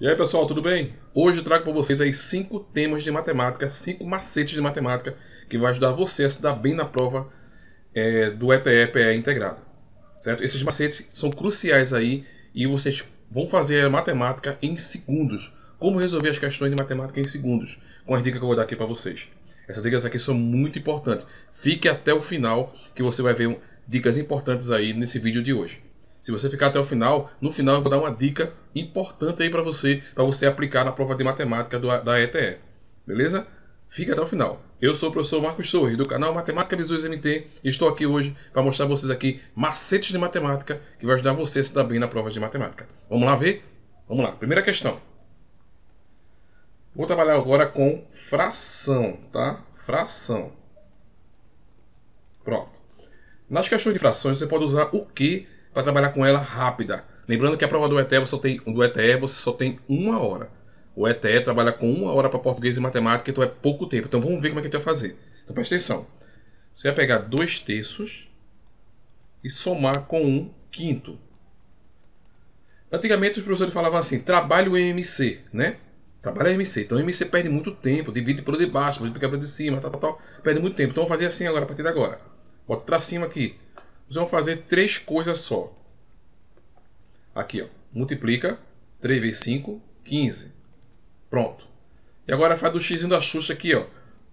E aí pessoal, tudo bem? Hoje eu trago para vocês aí 5 temas de matemática, 5 macetes de matemática que vai ajudar você a se dar bem na prova é, do ete pe integrado. Certo? Esses macetes são cruciais aí e vocês vão fazer a matemática em segundos. Como resolver as questões de matemática em segundos, com as dicas que eu vou dar aqui para vocês. Essas dicas aqui são muito importantes. Fique até o final que você vai ver dicas importantes aí nesse vídeo de hoje. Se você ficar até o final, no final eu vou dar uma dica importante aí para você, para você aplicar na prova de matemática do, da ETE. Beleza? Fica até o final. Eu sou o professor Marcos Torres, do canal Matemática Visões MT, e estou aqui hoje para mostrar a vocês aqui macetes de matemática que vai ajudar você a se dar bem na prova de matemática. Vamos lá ver? Vamos lá. Primeira questão. Vou trabalhar agora com fração, tá? Fração. Pronto. Nas questões de frações, você pode usar o que para trabalhar com ela rápida. Lembrando que a prova do ETE, você só tem, do ETE você só tem uma hora. O ETE trabalha com uma hora para português e matemática, então é pouco tempo. Então vamos ver como é que a gente vai fazer. Então presta atenção. Você vai pegar dois terços e somar com um quinto. Antigamente os professores falavam assim, trabalho MC, né? Trabalha MC. Então MC perde muito tempo, divide por de baixo, multiplica pelo de cima, tal, tal, tal. Perde muito tempo. Então vou fazer assim agora, a partir de agora. Bota pra cima aqui. Nós vamos fazer três coisas só. Aqui, ó. Multiplica. 3 vezes 5, 15. Pronto. E agora faz do x da Xuxa aqui, ó.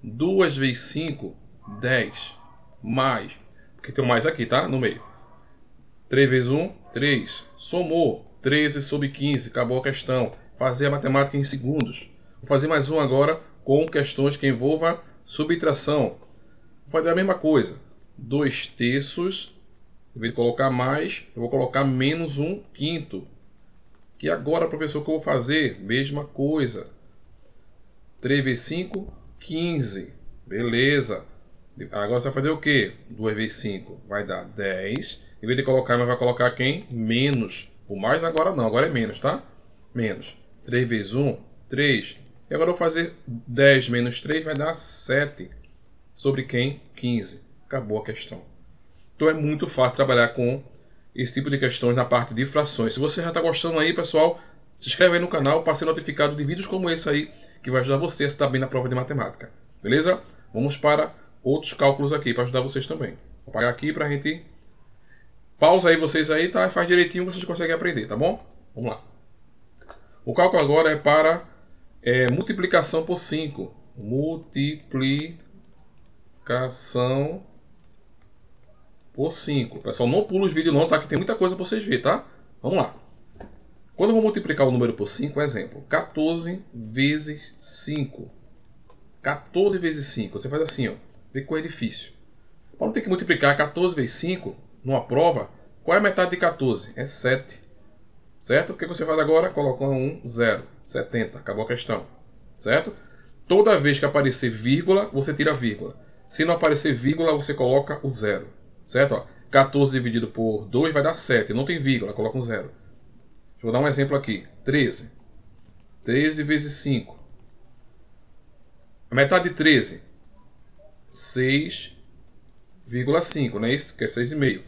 2 vezes 5, 10. Mais. Porque tem um mais aqui, tá? No meio. 3 vezes 1, 3. Somou. 13 sobre 15. Acabou a questão. Fazer a matemática em segundos. Vou fazer mais um agora com questões que envolva subtração. Vou fazer a mesma coisa. 2 terços em vez de colocar mais, eu vou colocar menos um quinto. Que agora, professor, o que eu vou fazer? Mesma coisa. 3 vezes 5, 15. Beleza. Agora você vai fazer o quê? 2 vezes 5 vai dar 10. Em vez de colocar, mas vai colocar quem? Menos. O mais agora não, agora é menos, tá? Menos. 3 vezes 1, 3. E agora eu vou fazer 10 menos 3, vai dar 7. Sobre quem? 15. Acabou a questão. Então é muito fácil trabalhar com esse tipo de questões na parte de frações. Se você já está gostando aí, pessoal, se inscreve aí no canal para ser notificado de vídeos como esse aí, que vai ajudar você a estar bem na prova de matemática. Beleza? Vamos para outros cálculos aqui para ajudar vocês também. Vou apagar aqui para a gente... Pausa aí vocês aí, tá? Faz direitinho vocês conseguem aprender, tá bom? Vamos lá. O cálculo agora é para é, multiplicação por 5. Multiplicação por 5. Pessoal, não pula os vídeos não, tá? Que tem muita coisa para vocês verem, tá? Vamos lá. Quando eu vou multiplicar o número por 5, exemplo, 14 vezes 5. 14 vezes 5. Você faz assim, ó. Vê qual é difícil. Para não ter que multiplicar 14 vezes 5 numa prova, qual é a metade de 14? É 7. Certo? O que você faz agora? Coloca um 0. 70. Acabou a questão. Certo? Toda vez que aparecer vírgula, você tira a vírgula. Se não aparecer vírgula, você coloca o zero. Certo? Ó, 14 dividido por 2 vai dar 7. Não tem vírgula, coloca um zero. Vou dar um exemplo aqui. 13. 13 vezes 5. A metade de 13. 6,5, não é isso? Que é 6,5.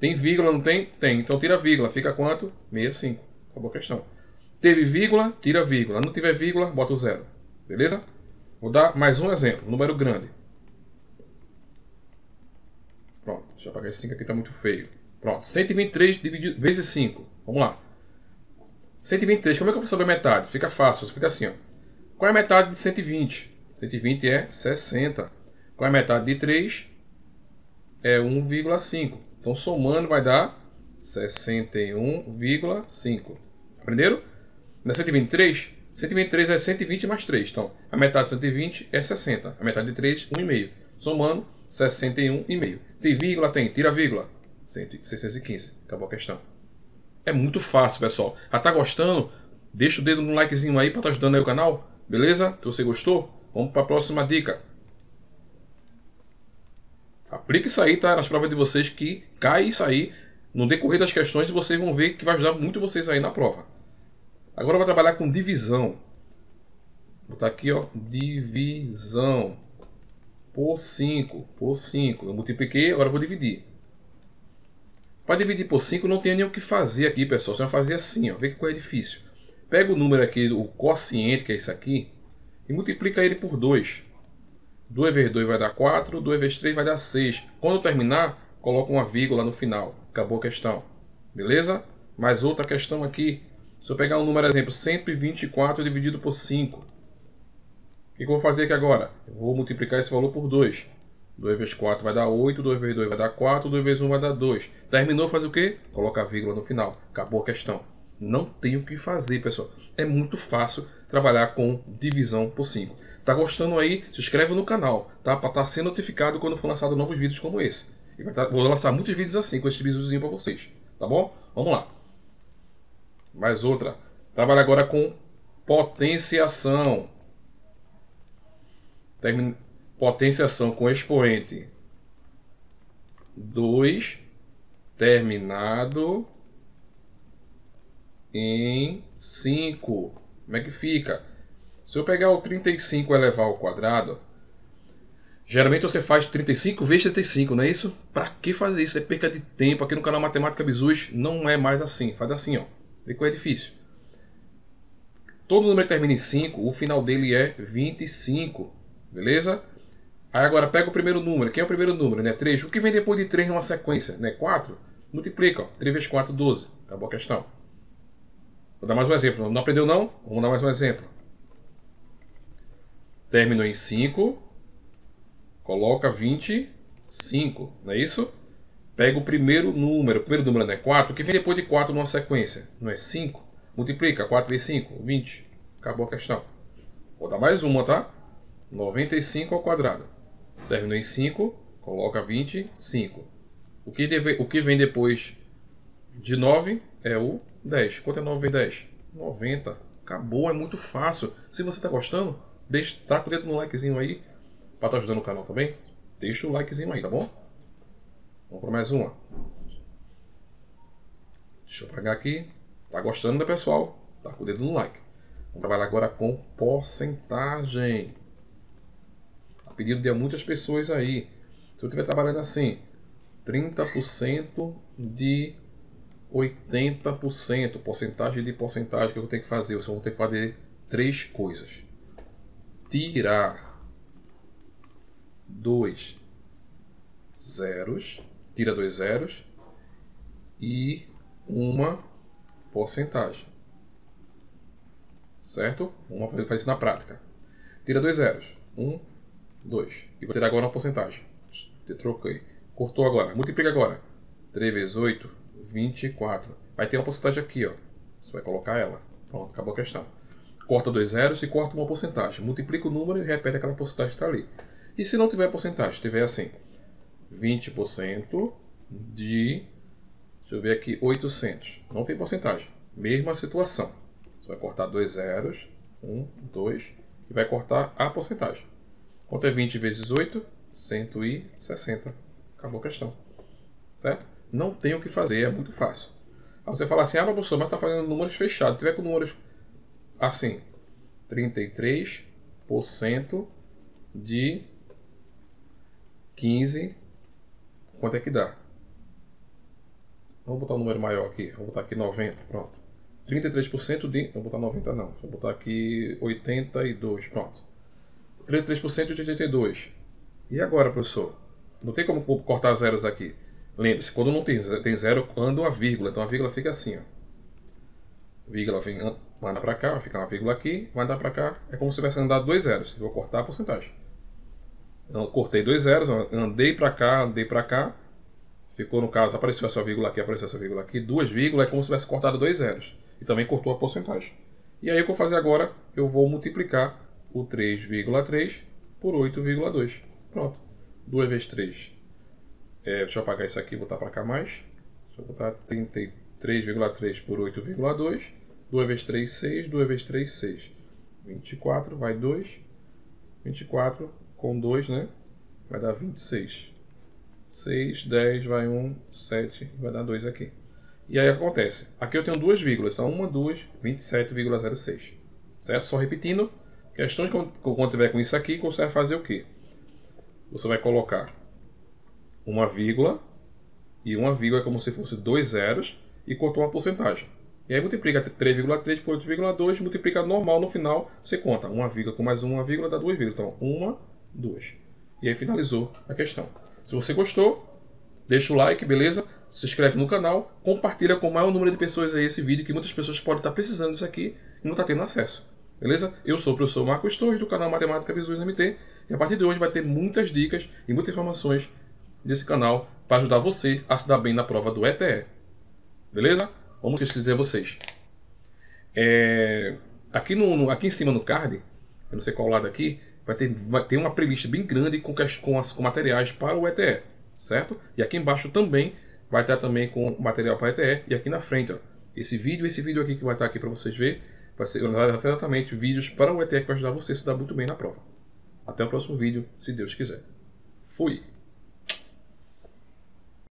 Tem vírgula, não tem? Tem. Então tira vírgula. Fica quanto? 65. Acabou a questão. Teve vírgula, tira vírgula. Não tiver vírgula, bota o zero. Beleza? Vou dar mais um exemplo. Número grande. Deixa eu apagar esse 5 aqui, tá muito feio. Pronto, 123 dividido, vezes 5. Vamos lá. 123, como é que eu vou saber a metade? Fica fácil, fica assim, ó. Qual é a metade de 120? 120 é 60. Qual é a metade de 3? É 1,5. Então, somando vai dar 61,5. Aprenderam? Na 123? 123 é 120 é mais 3. Então, a metade de 120 é 60. A metade de 3, 1,5. Somando, 61,5. Tem vírgula? Tem. Tira a vírgula. 615. Acabou a questão. É muito fácil, pessoal. Já tá gostando? Deixa o dedo no likezinho aí para estar tá ajudando aí o canal. Beleza? Se então, você gostou, vamos para a próxima dica. Aplique isso aí, tá? Nas provas de vocês que cai isso aí no decorrer das questões e vocês vão ver que vai ajudar muito vocês aí na prova. Agora eu vou trabalhar com divisão. Vou botar aqui, ó, divisão por 5, por 5. Eu multipliquei, agora eu vou dividir. Para dividir por 5 não tem nem o que fazer aqui, pessoal. Você vai fazer assim, ó. Vê que coisa é difícil. Pega o número aqui, o quociente, que é isso aqui, e multiplica ele por 2. 2 vezes 2 vai dar 4, 2 vezes 3 vai dar 6. Quando terminar, coloca uma vírgula no final. Acabou a questão. Beleza? Mais outra questão aqui. Se eu pegar um número, exemplo, 124 dividido por 5 que, eu vou fazer aqui agora? Eu vou multiplicar esse valor por 2. 2 vezes 4 vai dar 8, 2 vezes 2 vai dar 4, 2 vezes 1 vai dar 2. Terminou, faz o quê? Coloca a vírgula no final. Acabou a questão. Não tem o que fazer, pessoal. É muito fácil trabalhar com divisão por 5. Tá gostando aí? Se inscreve no canal, tá? Para estar tá sendo notificado quando for lançado novos vídeos como esse. E vai tá, vou lançar muitos vídeos assim, com esse videozinho para vocês. Tá bom? Vamos lá. Mais outra. Trabalha agora com potenciação potenciação com expoente 2 terminado em 5. Como é que fica? Se eu pegar o 35 e elevar ao quadrado, geralmente você faz 35 vezes 35, não é isso? Para que fazer isso? É perca de tempo. Aqui no canal Matemática Bizus não é mais assim. Faz assim, ó. Vê como é difícil. Todo número que termina em 5, o final dele é 25. Beleza? Aí agora pega o primeiro número. Quem é o primeiro número? Né? 3. O que vem depois de 3 numa sequência? Né? 4? Multiplica. Ó. 3 vezes 4, 12. Tá boa a questão. Vou dar mais um exemplo. Não aprendeu não? Vamos dar mais um exemplo. Terminou em 5. Coloca 25. Não é isso? Pega o primeiro número. O primeiro número é né? 4. O que vem depois de 4 numa sequência? Não é 5? Multiplica. 4 vezes 5, 20. Acabou a questão. Vou dar mais uma, tá? 95 ao quadrado. Terminou em 5, coloca 25. O que, deve, o que vem depois de 9 é o 10. Quanto é 9 vezes 10? 90. Acabou, é muito fácil. Se você está gostando, deixa, taca tá o dedo no likezinho aí para estar tá ajudando o canal também. Deixa o likezinho aí, tá bom? Vamos para mais uma. Deixa eu pagar aqui. Tá gostando, né, pessoal? Tá com o dedo no like. Vamos trabalhar agora com porcentagem pedido de muitas pessoas aí. Se eu estiver trabalhando assim, 30% de 80%, porcentagem de porcentagem que eu tenho que fazer. Eu só vou ter que fazer três coisas. Tirar dois zeros, tira dois zeros e uma porcentagem. Certo? Vamos fazer isso na prática. Tira dois zeros. 1, um, 2. E vou ter agora uma porcentagem. Troquei. Cortou agora. Multiplica agora. 3 vezes 8, 24. Vai ter uma porcentagem aqui, ó. Você vai colocar ela. Pronto, acabou a questão. Corta dois zeros e corta uma porcentagem. Multiplica o número e repete aquela porcentagem que está ali. E se não tiver porcentagem, tiver assim, 20% de, deixa eu ver aqui, 800. Não tem porcentagem. Mesma situação. Você vai cortar dois zeros, um, dois, e vai cortar a porcentagem. Quanto é 20 vezes 8? 160. Acabou a questão. Certo? Não tem o que fazer, é muito fácil. Aí você fala assim, ah, professor, mas está fazendo números fechados. Se tiver com números assim, 33% de 15, quanto é que dá? Vamos botar um número maior aqui, vou botar aqui 90, pronto. 33% de, vou botar 90 não, vou botar aqui 82, pronto. 33% de 82. E agora, professor? Não tem como cortar zeros aqui. Lembre-se, quando não tem, tem zero, ando a vírgula. Então a vírgula fica assim, ó. Vírgula vem, manda para cá, vai ficar uma vírgula aqui, vai andar para cá. É como se tivesse andado dois zeros. vou cortar a porcentagem. Eu cortei dois zeros, andei para cá, andei para cá. Ficou, no caso, apareceu essa vírgula aqui, apareceu essa vírgula aqui. Duas vírgulas, é como se tivesse cortado dois zeros. E também cortou a porcentagem. E aí o que eu vou fazer agora, eu vou multiplicar o 3,3 por 8,2. Pronto. 2 vezes 3. É, deixa eu apagar isso aqui e botar para cá mais. Deixa eu botar 33,3 por 8,2. 2 vezes 3, 6. 2 vezes 3, 6. 24 vai 2. 24 com 2, né? Vai dar 26. 6, 10 vai 1, 7 vai dar 2 aqui. E aí acontece, aqui eu tenho duas vírgulas, então 1, 2, 27,06. Certo? Só repetindo, Questões que quando tiver com isso aqui, você vai fazer o quê? Você vai colocar uma vírgula e uma vírgula é como se fosse dois zeros e contou uma porcentagem. E aí multiplica 3,3 por 8,2, multiplica normal no final, você conta uma vírgula com mais uma vírgula dá duas vírgulas. Então, uma, duas. E aí finalizou a questão. Se você gostou, deixa o like, beleza? Se inscreve no canal, compartilha com o maior número de pessoas aí esse vídeo, que muitas pessoas podem estar precisando disso aqui e não está tendo acesso. Beleza? Eu sou o professor Marcos Torres do canal Matemática Bisus MT e a partir de hoje vai ter muitas dicas e muitas informações desse canal para ajudar você a se dar bem na prova do ETE. Beleza? Vamos dizer a vocês. É... Aqui, no, no, aqui em cima no card, eu não sei qual lado aqui, vai ter, vai ter uma playlist bem grande com, com, as, com materiais para o ETE, certo? E aqui embaixo também vai estar também com material para o ETE e aqui na frente, ó, esse vídeo, esse vídeo aqui que vai estar aqui para vocês verem Vai ser exatamente vídeos para o ETE que vai ajudar você a se dar muito bem na prova. Até o próximo vídeo, se Deus quiser. Fui!